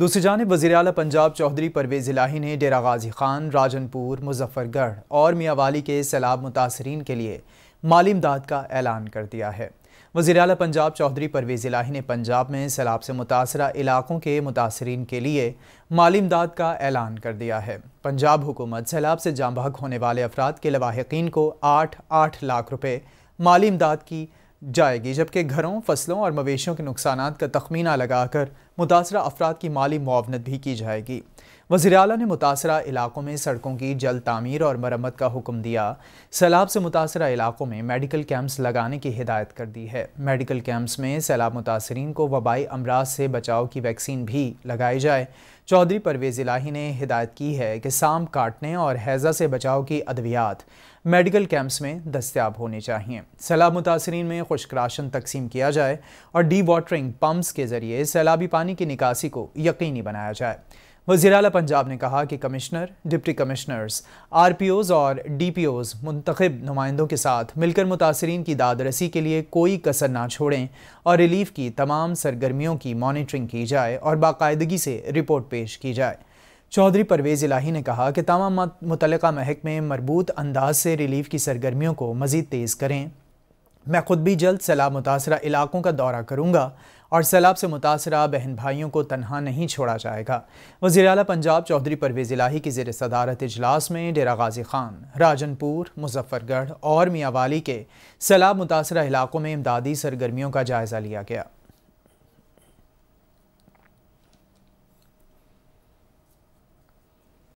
दूसरी जानब वजी अल पंजाब चौधरी परवेज़ इलाही ने डेरा गाजी खान राजनपुर मुजफ्फरगढ़ और मियावाली के सैलाब मुतासरीन के लिए माली इमदाद का ऐलान कर दिया है वजी अल पंजाब चौधरी परवेज़ इलाही ने पंजाब में सैलाब से मुतासर इलाकों के मुतासरीन के लिए माली इमदाद का ऐलान कर दिया है पंजाब हुकूमत सैलाब से जाम बहक होने वाले अफराद के लवाहकिन को आठ आठ लाख रुपये माली इमदाद की जाएगी जबकि घरों फसलों और मवेशियों के नुकसान का तखमीना लगाकर मुतासर अफराद की माली मुआवनत भी की जाएगी वजी अल ने मुतासर इलाकों में सड़कों की जल तमीर और मरम्मत का हुक्म दिया सैलाब से मुतासर इलाकों में मेडिकल कैंप्स लगाने की हिदायत कर दी है मेडिकल कैंप्स में सैलाब मुतासरीन को वबाई अमराज से बचाव की वैक्सीन भी लगाई जाए चौधरी परवेज़ इलाही ने हिदायत की है कि सांप काटने और हैज़ा से बचाव की अद्वियात मेडिकल कैंप्स में दस्तियाब होने चाहिए सैलाब मुतासरीन में खुश्क राशन तकसीम किया जाए और डी वाटरिंग पम्प्स के ज़रिए सैलाबी पानी पानी की निकासी को यकीनी बनाया जाए वजी अला पंजाब ने कहा कि commissioner deputy commissioners R P Os और डी पी ओज़ मंतखब नुमाइंदों के साथ मिलकर मुतासरी की दादरसी के लिए कोई कसर ना छोड़ें और रिलीफ की तमाम सरगर्मियों की मॉनिटरिंग की जाए और बाकायदगी से रिपोर्ट पेश की जाए चौधरी परवेज़ इलाही ने कहा कि तमाम मुतल महकमे मरबूत अंदाज से रिलीफ की सरगर्मियों को मज़ीद तेज़ करें मैं ख़ुद भी जल्द सैलाब मुतासरा इलाकों का दौरा करूँगा और सैलाब से मुतासर बहन भाइयों को तनहा नहीं छोड़ा जाएगा वजी अल पंजाब चौधरी परवेज़ इलाही की जेर सदारत इजलास में डेरा गाजी खान राजनपुर मुजफ्फरगढ़ और मियावाली के सैलाब मुतासर इलाकों में इमदादी सरगर्मियों का जायज़ा लिया गया